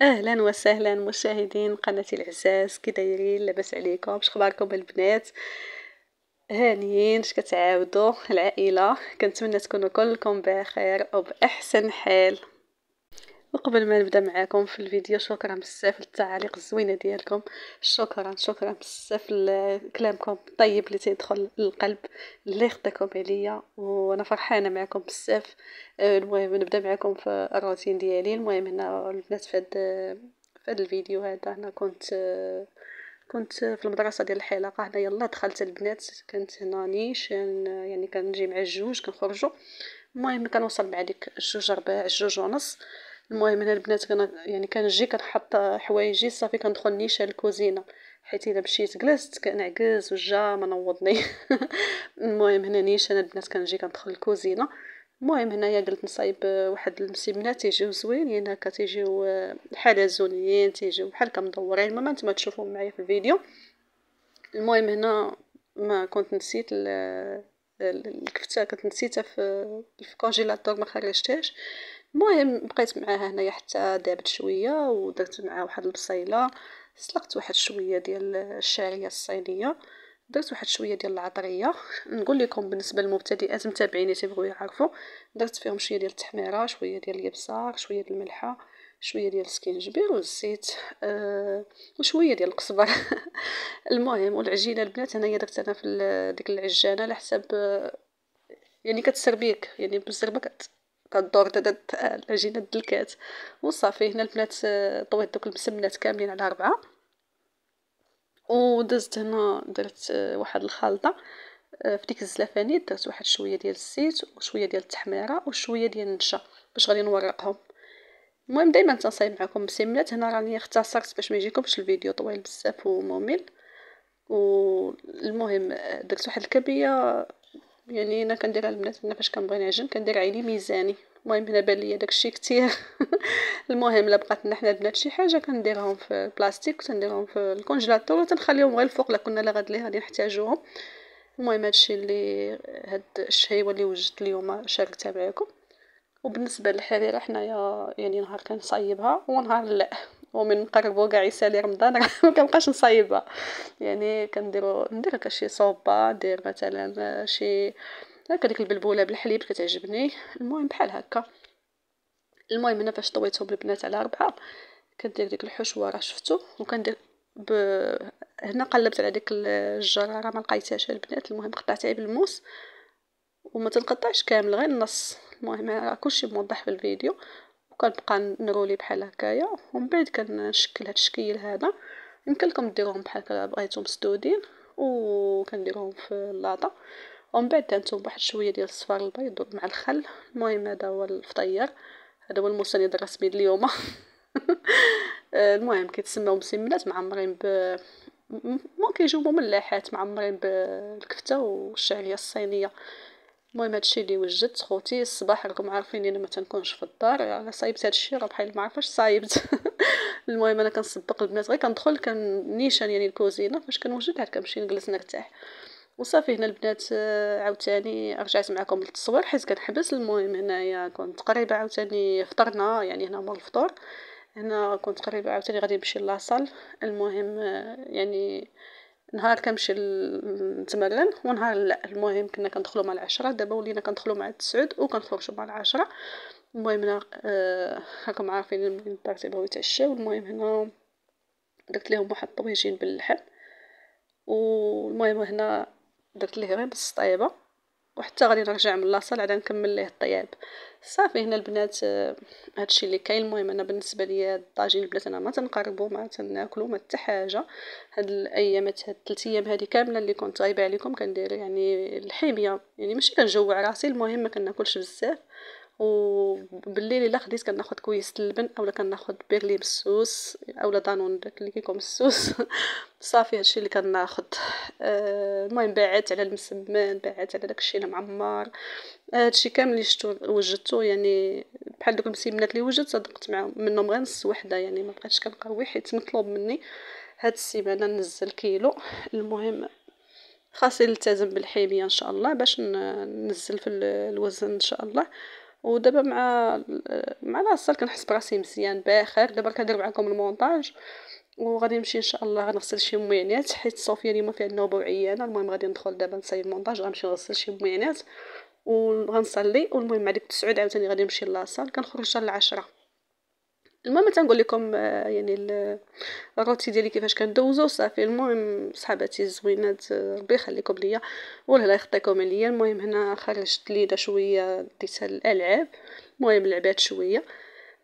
اهلا وسهلا مشاهدين قناتي العزاز كي دايرين لاباس عليكم شخباركم البنات هانيين اش كتعاودوا العائله كنتمنى تكونوا كلكم بخير وباحسن حال وقبل ما نبدا معاكم في الفيديو شكرا بزاف للتعاليق الزوينه ديالكم شكرا شكرا بزاف لكلامكم الطيب اللي تيدخل للقلب اللي خطاكم عليا وانا فرحانه معاكم بزاف آه، المهم نبدا معاكم في الروتين ديالي المهم هنا البنات في هاد في هاد الفيديو هذا هنا كنت كنت في المدرسه ديال الحلاقه هنا يلا دخلت البنات كنت هنا نيش يعني كنجي مع الجوج كنخرجوا المهم كنوصل مع ديك الجوج ربع الجوج ونص المهم هنا البنات يعني كان يعني كنجي كنحط حوايجي صافي كندخل نيشان الكوزينه حيت الا مشيت جلست كنعكز وجا ما نوضني المهم هنا نيشان البنات كنجي كندخل الكوزينه المهم هنايا قلت نصايب واحد المسيمنات تيجيو زوينين يعني هكا تيجيو آه، حلزونيين تيجيو بحال هكا مدورين المهم نتوما تشوفو معايا في الفيديو المهم هنا ما كنت نسيت الكفته كنت نسيتها في الكونجيلاتور ما خرجتهاش المهم بقيت معاها هنايا حتى دابت شويه ودرت معاها واحد البصيله سلقت واحد شويه ديال الشعريه الصينيه درت واحد شويه ديال العطريه نقول لكم بالنسبه للمبتدئات متابعيني تيبغيو يعرفوا درت فيهم شويه ديال التحميره شويه ديال الابصار شويه ديال الملحه شويه ديال السكينجبير والزيت آه وشويه ديال القزبر المهم والعجينه البنات هنايا درت انا في ديك العجانه على حساب يعني كتسربيك يعني بالزربه كت كدور العجينه دلكات وصافي هنا البنات آه، طويت دوك المسمنات كاملين على اربعه ودزت هنا درت آه، واحد الخلطه آه، في ديك الزلافانيت درت واحد شويه ديال الزيت وشويه ديال التحميره وشويه ديال النشا باش غادي نورقهم المهم دائما تنصايب معكم بسيملات هنا راني اختصرت باش ما يجيكمش الفيديو طويل بزاف وممل والمهم درت واحد الكبيه يعني انا كنديرها البنات انا فاش كنبغي نعجن كندير عيني ميزاني المهم هنا بان ليا داكشي كتير المهم الا بقات لنا حنا البنات شي حاجه كنديرهم في البلاستيك وتنديرهم في الكونجيلاتور وتنخليهم غير الفوق لا كنا لا غاد ليه غادي نحتاجوهم المهم هادشي اللي هاد الشهيوه اللي وجدت اليوم شاركتها معكم وبالنسبه للحريره حنايا يعني نهار كنصايبها ونهار لا ومن نقربو كاع يسالي رمضان راه مكنبقاش نصايبها يعني كنديرو ندير هكا شي صوبه ندير مثلا شي هكا ديك البلبوله بالحليب كتعجبني المهم بحال هكا المهم هنا فاش طويتهم البنات على ربعه كندير ديك الحشوه راه شفتو وكندير ب... هنا قلبت على ديك الجراره ما لقيتهاش البنات المهم قطعتها بالموس وما تنقطعش كامل غير النص المهم كلشي موضح في الفيديو وكنبقى نرولي بحال هكايا ومن بعد كنشكل هذا الشكل هذا يمكن لكم ديروهم بحال هكا بغيتو مسدودين وكنديروهم في اللاطه ومن بعد دانتهم بواحد شويه ديال الصفار البيض مع الخل المهم هذا هو الفطير هذا هو المسند الرسمي اليوم المهم كيتسموا مسملات معمرين ب ممكن يجيو مملحات معمرين بالكفته والشعريه الصينيه المهم هادشي اللي وجدت خوتي الصباح راكم عارفين انا ما تنكونش في الدار انا يعني صايبت هادشي راه بحال ما عرفاش صايبت المهم انا كنسبق البنات غير كندخل كنيشان يعني الكوزينه فاش كنوجد عاد كنمشي نجلس نرتاح وصافي هنا البنات آه، عاوتاني رجعت معكم للتصوير حيت كنحبس المهم هنايا كنت قريبه عاوتاني فطرنا يعني هنا مول الفطور هنا كنت قريبه عاوتاني غادي نمشي لاصال المهم آه، يعني نهار كنمشي نتمرن ونهار لا المهم كنا كندخلو مع العشرة دابا ولينا كندخلو مع التسعود وكنخرجو مع العشرة المهم هنا آه راكم عارفين البارتي بغاو يتعشاو المهم هنا درت ليهم واحد الطويجين باللحم والمهم هنا درت ليه غير بالسطيبه وحتى غادي نرجع من لاصال عاد نكمل ليه الطياب صافي هنا البنات آه، هادشي اللي كاين المهم انا بالنسبه ليا الطاجين البنات انا ما تنقربو ما تناكلو ما حتى حاجه هاد الايامات هاد الثلاث ايام هادي كامله اللي كنت غايبه عليكم كندير يعني الحيميه يعني ماشي كنجوع راسي المهم ما كناكلش بزاف وبالليل الا خديت كناخد كويس اللبن اولا كناخد بيرلي بالسوس اولا دانون داك اللي كيكون بالسوس صافي هادشي اللي كناخد آه، المهم بعدت على المسمن بعدت على داكشي المعمر هادشي كامل اللي شفتو وجدتو يعني بحال دوك المسيمنات اللي وجدت صدقت معاهم منهم غير نص وحده يعني ما بقيتش كنقوي حيت مطلوب مني هاد السيمانه ننزل كيلو المهم خاصني نلتزم بالحميه ان شاء الله باش ننزل في الوزن ان شاء الله ودابا مع مع لاصال كنحس براسي مزيان باخر دابا كندير معكم المونتاج وغادي نمشي ان شاء الله غنغسل شي ميعنات حيت صوفيا اليوم فيها النوبه وعيانه المهم غادي ندخل دابا نصايب المونتاج غنمشي نغسل شي ميانات وغنصلي والمهم ديك 9 عاوتاني غادي نمشي لاصال كنخرج حتى العشرة المهم تنقول لكم آه، يعني الروتي ديالي كيفاش كندوزو صافي المهم صحاباتي الزوينات آه، ربي يخليكم ليا والله يخطيكم عليا المهم هنا خرجت ليدا شويه ديتها الالعاب المهم لعبات شويه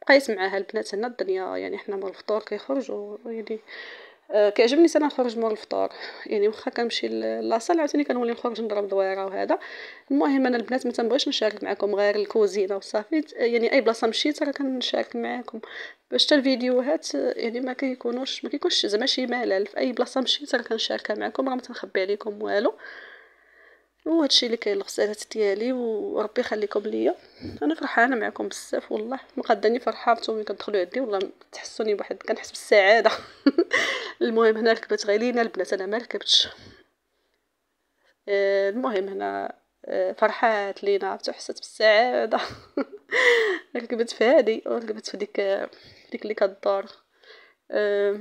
بقيت معاها البنات هنا الدنيا يعني حنا مور الفطور كيخرجوا يعني آه، كيعجبني سنة نخرج مور الفطور يعني واخا كنمشي لاصال عاوتاني كنولي نخرج نضرب دويره وهذا المهم انا البنات ما تنبغيش نشارك معكم غير الكوزينه وصافي يعني اي بلاصه مشيت راه كنشارك معاكم باش حتى الفيديوهات يعني ما كيكونوش ما كيكونش زعما شي ملل في اي بلاصه مشيت راه كنشاركها معكم راه ما تنخبي عليكم والو هو اللي كاين الغسالات ديالي وربي يخليكم ليا انا فرحانه معكم بزاف والله مقاداني فرحه نتوما كتدخلوا عندي والله تحسوني بواحد كنحس بالسعاده المهم هنا ركبت غيلينا البنات انا ما ركبتش آه، المهم هنا آه، فرحات لينا عرفتو حسيت بالسعاده ركبت في هذه وركبت في ديك ديك اللي كدور آه،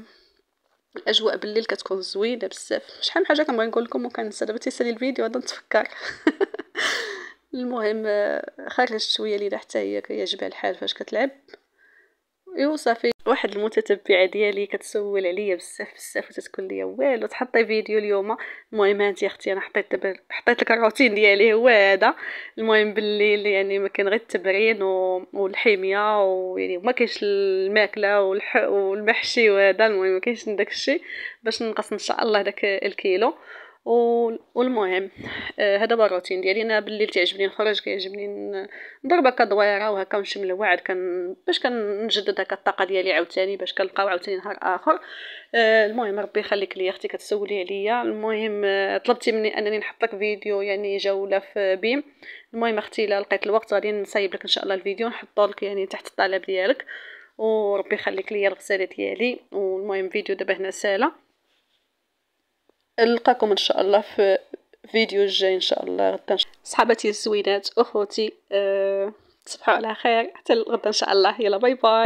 الاجواء بالليل كتكون زوينه بزاف شحال من حاجه كنبغي نقول لكم وكنسى دابا تيسالي الفيديو هذا نتفكر المهم آه، خرجت شويه لينا حتى هي كيعجبها الحال فاش كتلعب ايوا صافي واحد المتتبعه ديالي كتسول عليا بزاف بزاف وتتقول لي والو تحطي فيديو اليوم المهم انت اختي انا حطيت دابا حطيت لك الروتين ديالي هو هذا المهم بالليل يعني ما كان غير التمرين و... والحميه ويعني ما كاينش الماكله والح... والمحشي وهذا المهم ما كاينش داك الشيء باش نقص ان شاء الله داك الكيلو والمهم آه، هذا الروتين ديالي انا بالليل كيعجبني نخرج كيعجبني نضرب هكا دويره وهكا ونشمل الوعد كان باش كنجدد هكا الطاقه ديالي عاوتاني باش كنلقاو عاوتاني نهار اخر آه، المهم ربي يخليك ليا اختي كتسولي عليا المهم آه، طلبتي مني انني نحط لك فيديو يعني جوله في بيم المهم اختي الا لقيت الوقت غادي نصايب لك ان شاء الله الفيديو نحطه لك يعني تحت الطلب ديالك وربي يخليك ليا الغساله ديالي والمهم فيديو دابا هنا ساله نلقاكم ان شاء الله في فيديو الجاي ان شاء الله غدا صحاباتي الزوينات اخوتي أه تصبحوا على خير حتى غدا ان شاء الله يلا باي باي